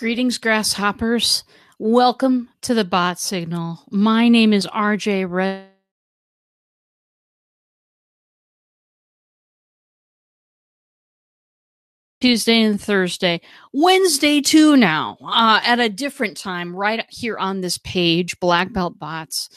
Greetings, grasshoppers. Welcome to the bot signal. My name is RJ Red. Tuesday and Thursday, Wednesday too now, uh, at a different time, right here on this page, Black Belt Bots.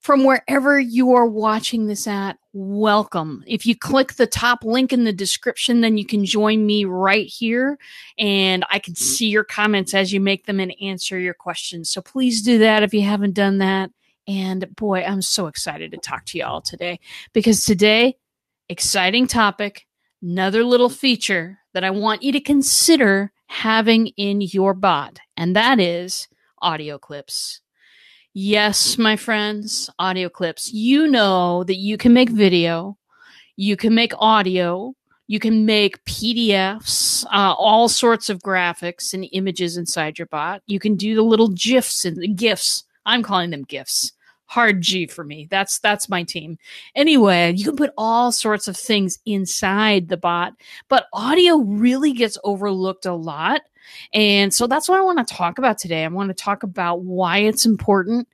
From wherever you are watching this at, welcome. If you click the top link in the description, then you can join me right here and I can see your comments as you make them and answer your questions. So please do that if you haven't done that. And boy, I'm so excited to talk to you all today because today, exciting topic, another little feature that I want you to consider having in your bot, and that is audio clips. Yes, my friends, audio clips. You know that you can make video, you can make audio, you can make PDFs, uh, all sorts of graphics and images inside your bot. You can do the little GIFs and the GIFs. I'm calling them GIFs. Hard G for me. That's that's my team. Anyway, you can put all sorts of things inside the bot, but audio really gets overlooked a lot and so that's what I want to talk about today. I want to talk about why it's important.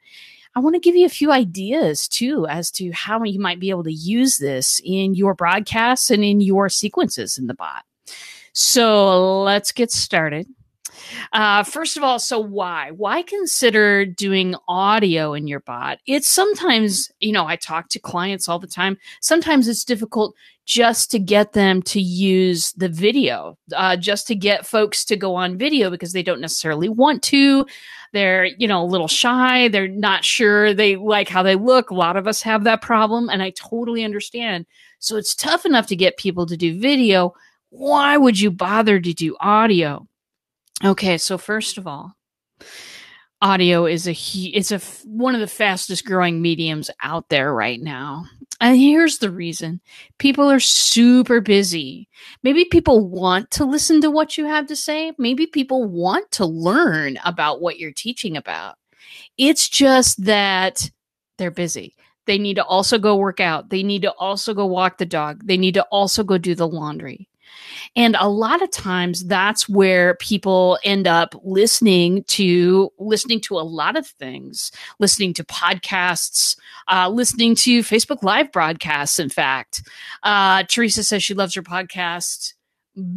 I want to give you a few ideas too as to how you might be able to use this in your broadcasts and in your sequences in the bot. So let's get started. Uh, first of all, so why? Why consider doing audio in your bot? It's sometimes, you know, I talk to clients all the time. Sometimes it's difficult just to get them to use the video, uh, just to get folks to go on video because they don't necessarily want to. They're, you know, a little shy. They're not sure they like how they look. A lot of us have that problem, and I totally understand. So it's tough enough to get people to do video. Why would you bother to do audio? Okay, so first of all, audio is a he it's a one of the fastest growing mediums out there right now. And here's the reason. People are super busy. Maybe people want to listen to what you have to say. Maybe people want to learn about what you're teaching about. It's just that they're busy. They need to also go work out. They need to also go walk the dog. They need to also go do the laundry. And a lot of times that's where people end up listening to listening to a lot of things, listening to podcasts, uh, listening to Facebook live broadcasts. In fact, uh, Teresa says she loves her podcast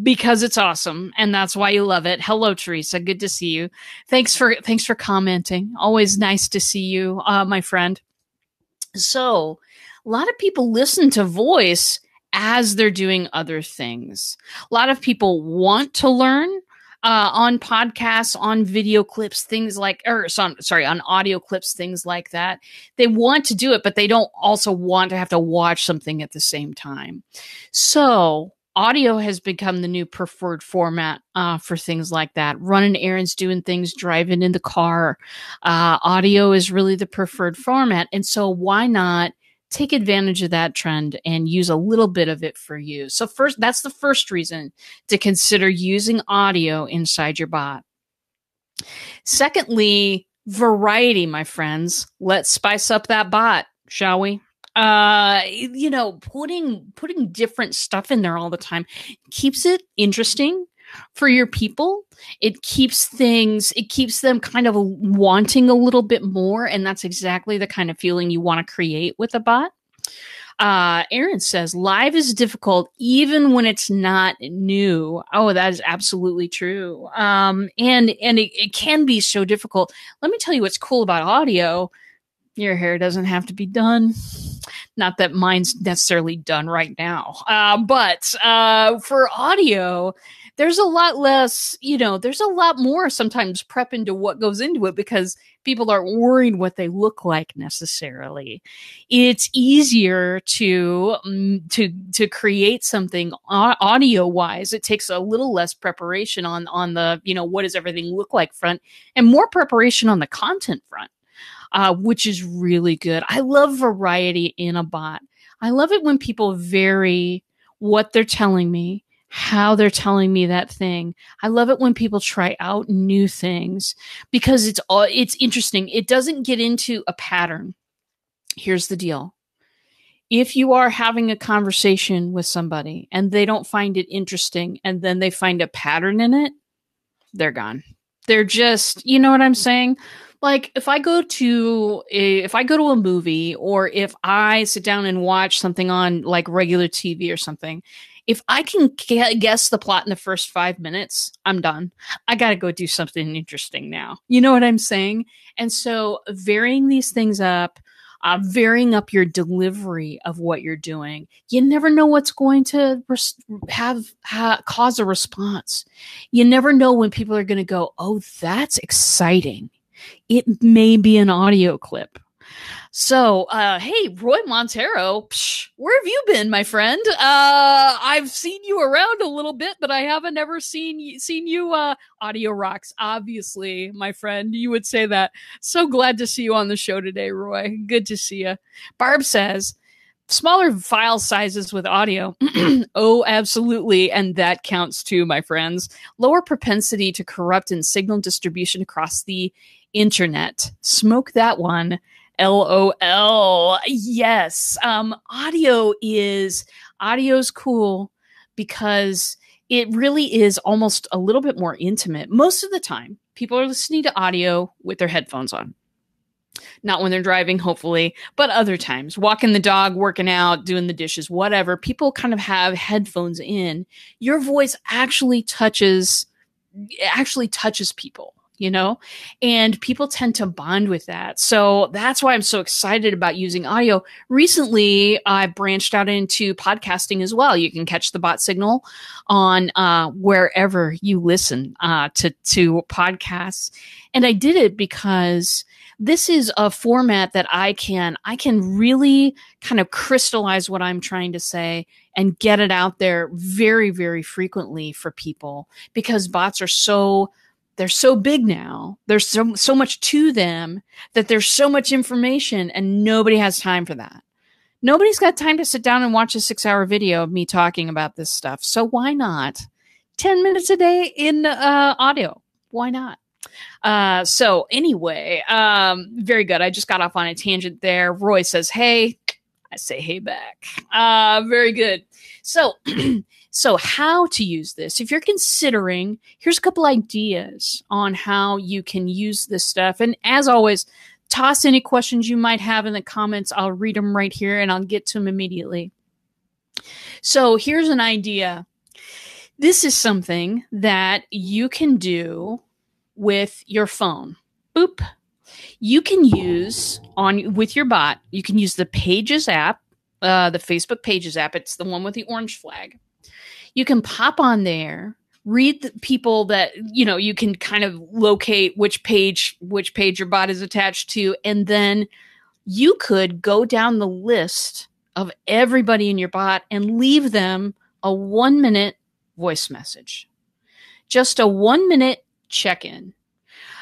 because it's awesome and that's why you love it hello teresa good to see you thanks for thanks for commenting always nice to see you uh, my friend so a lot of people listen to voice as they're doing other things. A lot of people want to learn uh, on podcasts, on video clips, things like, or son, sorry, on audio clips, things like that. They want to do it, but they don't also want to have to watch something at the same time. So, audio has become the new preferred format uh, for things like that running errands doing things driving in the car uh, audio is really the preferred format and so why not take advantage of that trend and use a little bit of it for you. So first, that's the first reason to consider using audio inside your bot. Secondly, variety, my friends. Let's spice up that bot, shall we? Uh, you know, putting putting different stuff in there all the time keeps it interesting for your people. It keeps things, it keeps them kind of wanting a little bit more. And that's exactly the kind of feeling you want to create with a bot. Uh, Aaron says, live is difficult even when it's not new. Oh, that is absolutely true. Um, and and it, it can be so difficult. Let me tell you what's cool about audio your hair doesn't have to be done. Not that mine's necessarily done right now. Uh, but uh, for audio, there's a lot less, you know, there's a lot more sometimes prep into what goes into it because people aren't worried what they look like necessarily. It's easier to mm, to to create something audio wise. It takes a little less preparation on on the you know what does everything look like front, and more preparation on the content front uh, which is really good. I love variety in a bot. I love it when people vary what they're telling me, how they're telling me that thing. I love it when people try out new things because it's all it's interesting. It doesn't get into a pattern. Here's the deal. If you are having a conversation with somebody and they don't find it interesting and then they find a pattern in it, they're gone. They're just, you know what I'm saying? like if I go to if I go to a movie or if I sit down and watch something on like regular TV or something, if I can guess the plot in the first five minutes, I'm done. I got to go do something interesting now. You know what I'm saying? And so varying these things up, uh, varying up your delivery of what you're doing, you never know what's going to res- have ha- cause a response. You never know when people are going to go, "Oh, that's exciting." It may be an audio clip. So, uh, hey, Roy Montero, psh, where have you been, my friend? Uh, I've seen you around a little bit, but I haven't ever seen seen you. Uh, audio rocks, obviously, my friend. You would say that. So glad to see you on the show today, Roy. Good to see you. Barb says, smaller file sizes with audio. oh, absolutely. And that counts too, my friends. Lower propensity to corrupt in signal distribution across the internet. Smoke that one. LOL. Yes. Um, audio is audio's cool because it really is almost a little bit more intimate. Most of the time, people are listening to audio with their headphones on. Not when they're driving, hopefully, but other times, walking the dog, working out, doing the dishes, whatever. People kind of have headphones in. Your voice actually touches actually touches people you know? And people tend to bond with that. So that's why I'm so excited about using audio. Recently, I branched out into podcasting as well. You can catch the bot signal on uh, wherever you listen uh, to, to podcasts. And I did it because this is a format that I can I can really kind of crystallize what I'm trying to say and get it out there very very frequently for people because bots are so they're so big now there's so, so much to them that there's so much information and nobody has time for that nobody's got time to sit down and watch a six hour video of me talking about this stuff so why not 10 minutes a day in uh, audio why not uh, so anyway um, very good i just got off on a tangent there roy says hey i say hey back uh, very good so So, how to use this? If you're considering, here's a couple ideas on how you can use this stuff. And as always, toss any questions you might have in the comments. I'll read them right here and I'll get to them immediately. So, here's an idea. This is something that you can do with your phone. Boop. You can use on with your bot, you can use the Pages app, uh, the Facebook Pages app. It's the one with the orange flag you can pop on there read the people that you know you can kind of locate which page which page your bot is attached to and then you could go down the list of everybody in your bot and leave them a 1 minute voice message just a 1 minute check in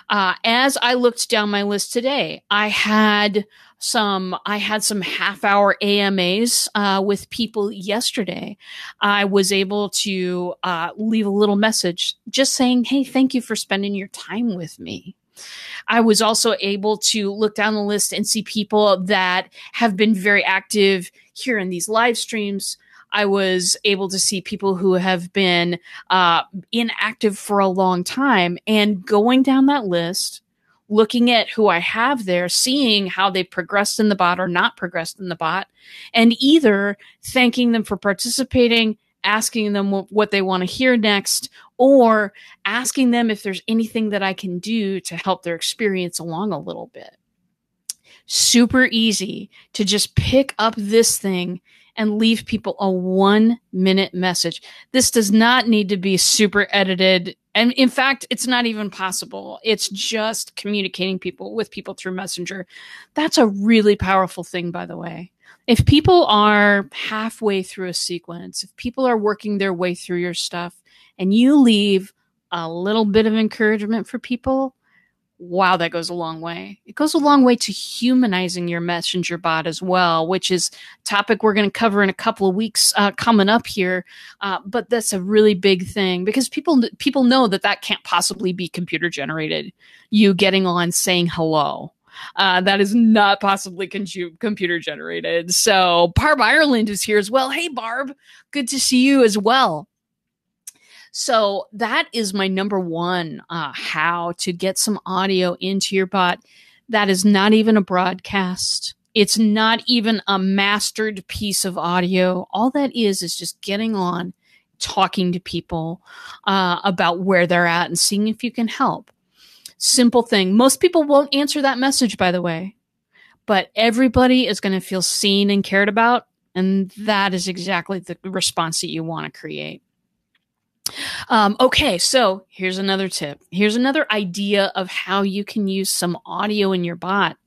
uh, as I looked down my list today, I had some I had some half hour AMAs uh, with people yesterday. I was able to uh, leave a little message just saying, "Hey, thank you for spending your time with me." I was also able to look down the list and see people that have been very active here in these live streams I was able to see people who have been uh, inactive for a long time and going down that list, looking at who I have there, seeing how they progressed in the bot or not progressed in the bot, and either thanking them for participating, asking them what they want to hear next, or asking them if there's anything that I can do to help their experience along a little bit super easy to just pick up this thing and leave people a one minute message. This does not need to be super edited. And in fact, it's not even possible. It's just communicating people with people through Messenger. That's a really powerful thing, by the way. If people are halfway through a sequence, if people are working their way through your stuff and you leave a little bit of encouragement for people, wow, that goes a long way. It goes a long way to humanizing your messenger bot as well, which is topic we're going to cover in a couple of weeks uh, coming up here. Uh, but that's a really big thing because people people know that that can't possibly be computer generated. You getting on saying hello. Uh, that is not possibly con- computer generated. So Barb Ireland is here as well. Hey, Barb, good to see you as well. So that is my number one uh, how to get some audio into your bot. That is not even a broadcast. It's not even a mastered piece of audio. All that is is just getting on, talking to people uh, about where they're at and seeing if you can help. Simple thing. Most people won't answer that message, by the way, but everybody is going to feel seen and cared about. And that is exactly the response that you want to create. Um, okay, so here's another tip. Here's another idea of how you can use some audio in your bot.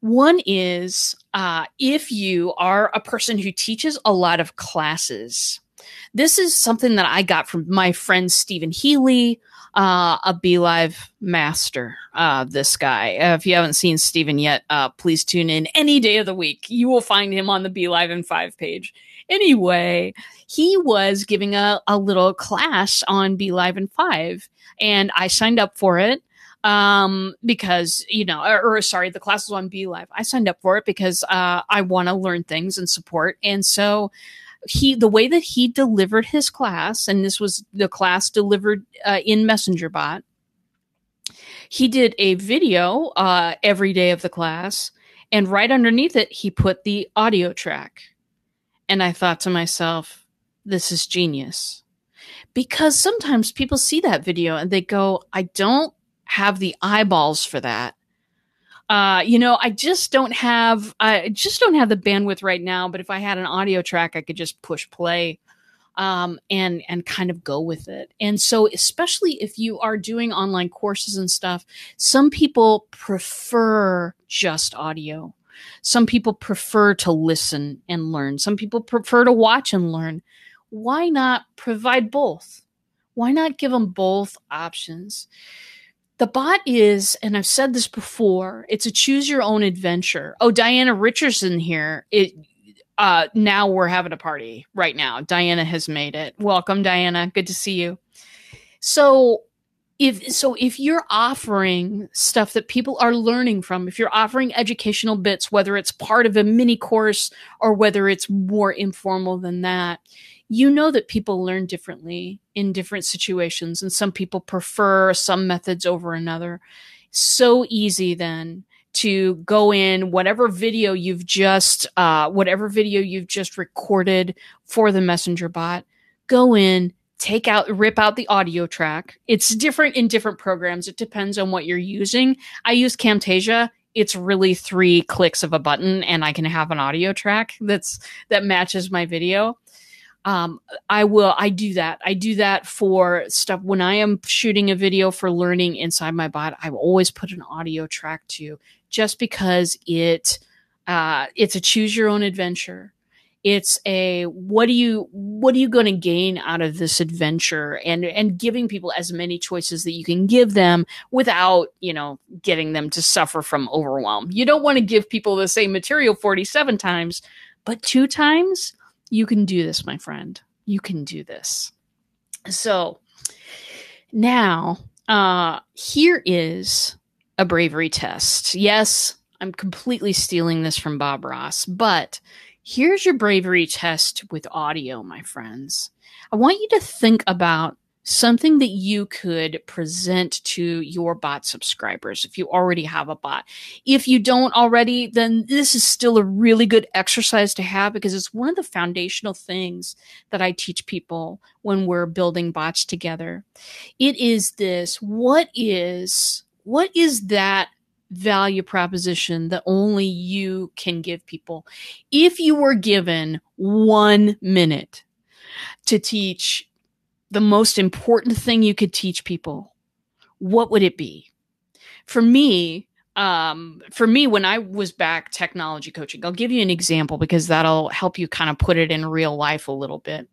One is uh, if you are a person who teaches a lot of classes. This is something that I got from my friend Stephen Healy, uh, a BeLive master. Uh, this guy. Uh, if you haven't seen Stephen yet, uh, please tune in any day of the week. You will find him on the BeLive in Five page. Anyway, he was giving a, a little class on Be Live in Five, and I signed up for it um because you know or, or, sorry the class was on be live i signed up for it because uh i want to learn things and support and so he the way that he delivered his class and this was the class delivered uh, in messenger bot he did a video uh every day of the class and right underneath it he put the audio track and I thought to myself, this is genius. Because sometimes people see that video and they go, I don't have the eyeballs for that. Uh, you know, I just don't have, I just don't have the bandwidth right now. But if I had an audio track, I could just push play um, and and kind of go with it. And so, especially if you are doing online courses and stuff, some people prefer just audio. Some people prefer to listen and learn. Some people prefer to watch and learn. Why not provide both? Why not give them both options? The bot is, and I've said this before, it's a choose your own adventure. Oh, Diana Richardson here. It, uh, now we're having a party right now. Diana has made it. Welcome, Diana. Good to see you. So if so if you're offering stuff that people are learning from if you're offering educational bits whether it's part of a mini course or whether it's more informal than that you know that people learn differently in different situations and some people prefer some methods over another so easy then to go in whatever video you've just uh, whatever video you've just recorded for the messenger bot go in take out rip out the audio track it's different in different programs it depends on what you're using i use camtasia it's really three clicks of a button and i can have an audio track that's that matches my video um, i will i do that i do that for stuff when i am shooting a video for learning inside my bot i always put an audio track to just because it uh, it's a choose your own adventure it's a what do you what are you going to gain out of this adventure and and giving people as many choices that you can give them without, you know, getting them to suffer from overwhelm. You don't want to give people the same material 47 times, but two times you can do this, my friend. You can do this. So now, uh, here is a bravery test. Yes, I'm completely stealing this from Bob Ross, but Here's your bravery test with audio, my friends. I want you to think about something that you could present to your bot subscribers if you already have a bot. If you don't already, then this is still a really good exercise to have because it's one of the foundational things that I teach people when we're building bots together. It is this what is what is that value proposition that only you can give people. If you were given one minute to teach the most important thing you could teach people, what would it be? For me, um, for me, when I was back technology coaching, I'll give you an example because that'll help you kind of put it in real life a little bit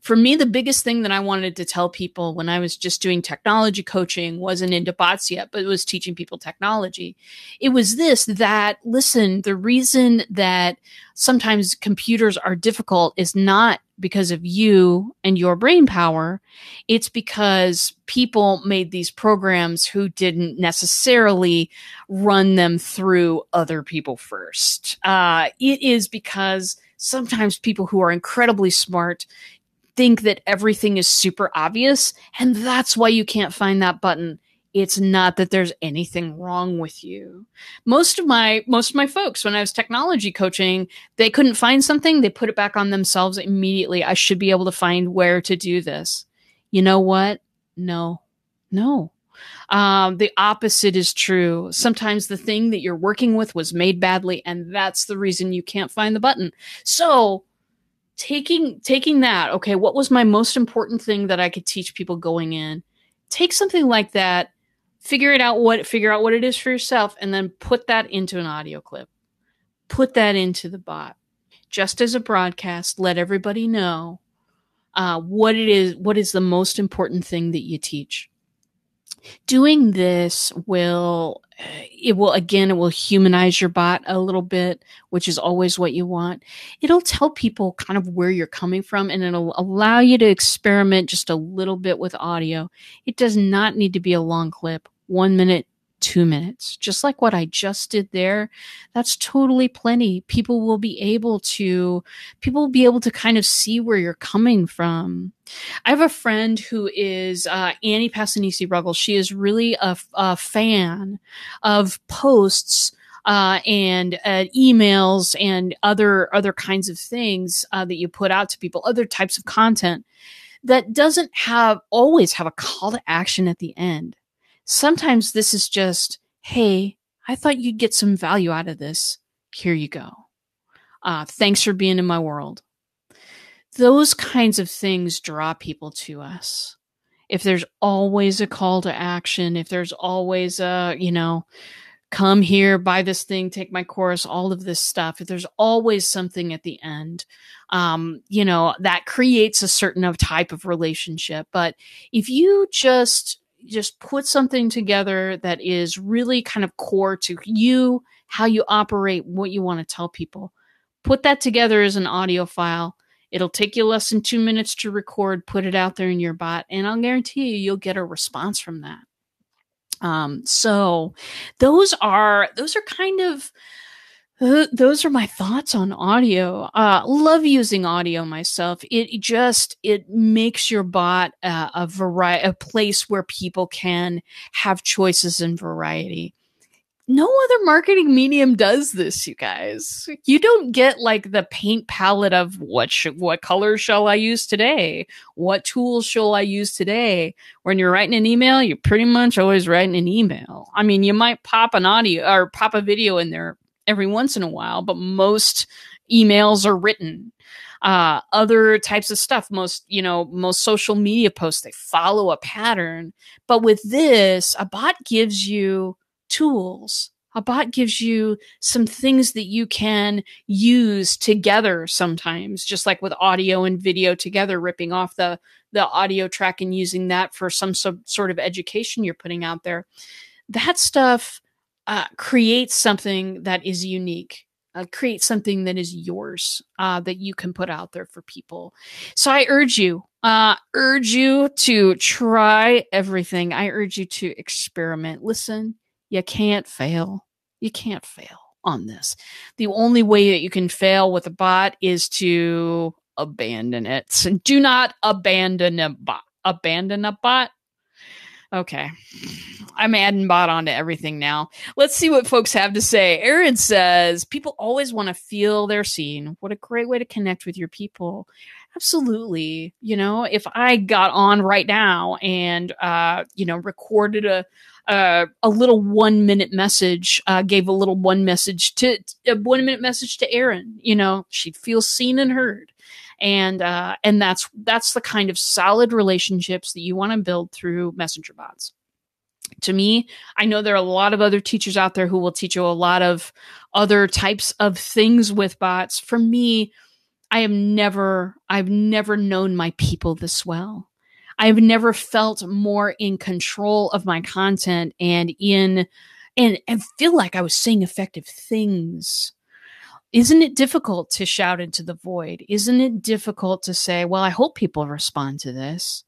for me, the biggest thing that I wanted to tell people when I was just doing technology coaching wasn't into bots yet, but it was teaching people technology. It was this that, listen, the reason that sometimes computers are difficult is not because of you and your brain power. It's because people made these programs who didn't necessarily run them through other people first. Uh, it is because sometimes people who are incredibly smart think that everything is super obvious, and that's why you can't find that button. It's not that there's anything wrong with you. Most of my most of my folks when I was technology coaching, they couldn't find something, they put it back on themselves immediately. I should be able to find where to do this. You know what? No. No. Um, the opposite is true. Sometimes the thing that you're working with was made badly, and that's the reason you can't find the button. So taking taking that, okay, what was my most important thing that I could teach people going in? Take something like that, figure it out what figure out what it is for yourself, and then put that into an audio clip. Put that into the bot. Just as a broadcast, let everybody know uh, what it is, what is the most important thing that you teach doing this will uh, it will again it will humanize your bot a little bit which is always what you want it'll tell people kind of where you're coming from and it'll allow you to experiment just a little bit with audio it does not need to be a long clip one minute two minutes, just like what I just did there. That's totally plenty. People will be able to, people will be able to kind of see where you're coming from. I have a friend who is uh, Annie Passanisi Ruggles. She is really a, a fan of posts uh, and uh, emails and other other kinds of things uh, that you put out to people, other types of content that doesn't have always have a call to action at the end. Sometimes this is just, hey, I thought you'd get some value out of this. Here you go. Uh, thanks for being in my world. Those kinds of things draw people to us. If there's always a call to action, if there's always a, you know, come here, buy this thing, take my course, all of this stuff. If there's always something at the end, um, you know, that creates a certain type of relationship. But if you just just put something together that is really kind of core to you, how you operate, what you want to tell people. Put that together as an audio file. It'll take you less than two minutes to record, put it out there in your bot, and I'll guarantee you, you'll get a response from that. Um, so those are, those are kind of, those are my thoughts on audio uh, love using audio myself it just it makes your bot a variety a place where people can have choices and variety no other marketing medium does this you guys you don't get like the paint palette of what sh- what color shall i use today what tools shall i use today when you're writing an email you're pretty much always writing an email i mean you might pop an audio or pop a video in there every once in a while, but most emails are written. Uh, other types of stuff, most you know, most social media posts they follow a pattern. But with this, a bot gives you tools. A bot gives you some things that you can use together sometimes, just like with audio and video together, ripping off the the audio track and using that for some sub, sort of education you're putting out there. That stuff uh, create something that is unique uh, create something that is yours uh, that you can put out there for people so i urge you uh, urge you to try everything i urge you to experiment listen you can't fail you can't fail on this the only way that you can fail with a bot is to abandon it so do not abandon a bot abandon a bot Okay. I'm adding bot onto everything now. Let's see what folks have to say. Aaron says people always want to feel their seen. What a great way to connect with your people. Absolutely. You know, if I got on right now and uh, you know, recorded a uh, a little one minute message, uh, gave a little one message to a one minute message to Aaron. You know, she'd feel seen and heard and uh, and that's that's the kind of solid relationships that you want to build through messenger bots to me i know there are a lot of other teachers out there who will teach you a lot of other types of things with bots for me i have never i've never known my people this well i've never felt more in control of my content and in and and feel like i was saying effective things isn't it difficult to shout into the void? Isn't it difficult to say, well, I hope people respond to this?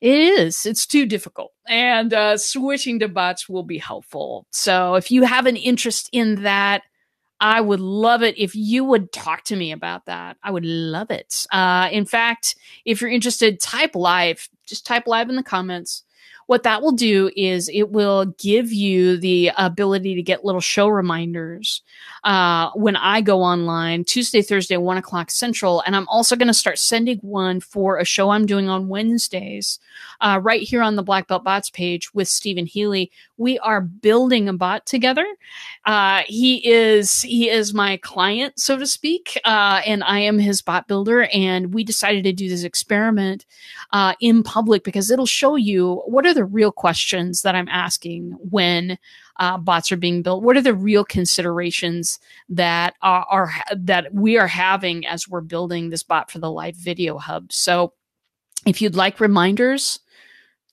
It is. It's too difficult. And uh, switching to bots will be helpful. So if you have an interest in that, I would love it if you would talk to me about that. I would love it. Uh, in fact, if you're interested, type live, just type live in the comments what that will do is it will give you the ability to get little show reminders uh, when I go online Tuesday, Thursday, one o'clock central. And I'm also going to start sending one for a show I'm doing on Wednesdays uh, right here on the Black Belt Bots page with Stephen Healy. We are building a bot together. Uh, he is he is my client, so to speak, uh, and I am his bot builder. And we decided to do this experiment uh, in public because it'll show you what are the real questions that I'm asking when uh, bots are being built. What are the real considerations that are, are that we are having as we're building this bot for the live video hub? So, if you'd like reminders,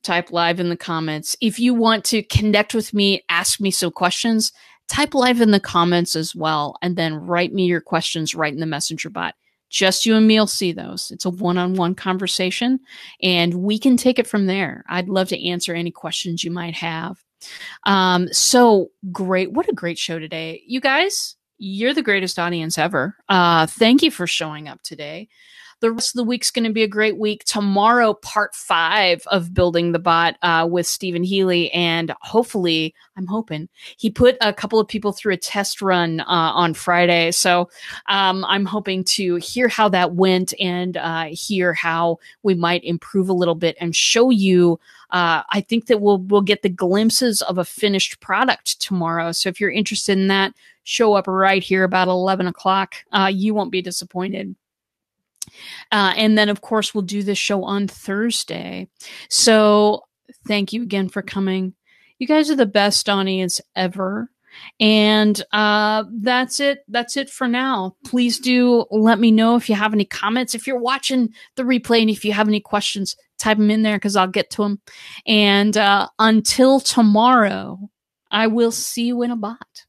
type live in the comments. If you want to connect with me, ask me some questions, type live in the comments as well, and then write me your questions right in the messenger bot. Just you and me will see those. It's a one on one conversation, and we can take it from there. I'd love to answer any questions you might have. Um, so great. What a great show today. You guys, you're the greatest audience ever. Uh, thank you for showing up today. The rest of the week's going to be a great week. Tomorrow, part five of Building the Bot uh, with Stephen Healy. And hopefully, I'm hoping he put a couple of people through a test run uh, on Friday. So um, I'm hoping to hear how that went and uh, hear how we might improve a little bit and show you. Uh, I think that we'll we'll get the glimpses of a finished product tomorrow. So if you're interested in that, show up right here about eleven o'clock. Uh, you won't be disappointed. Uh, and then, of course, we'll do this show on Thursday. So thank you again for coming. You guys are the best audience ever. And uh, that's it. That's it for now. Please do let me know if you have any comments. If you're watching the replay and if you have any questions, type them in there because I'll get to them. And uh, until tomorrow, I will see you in a bot.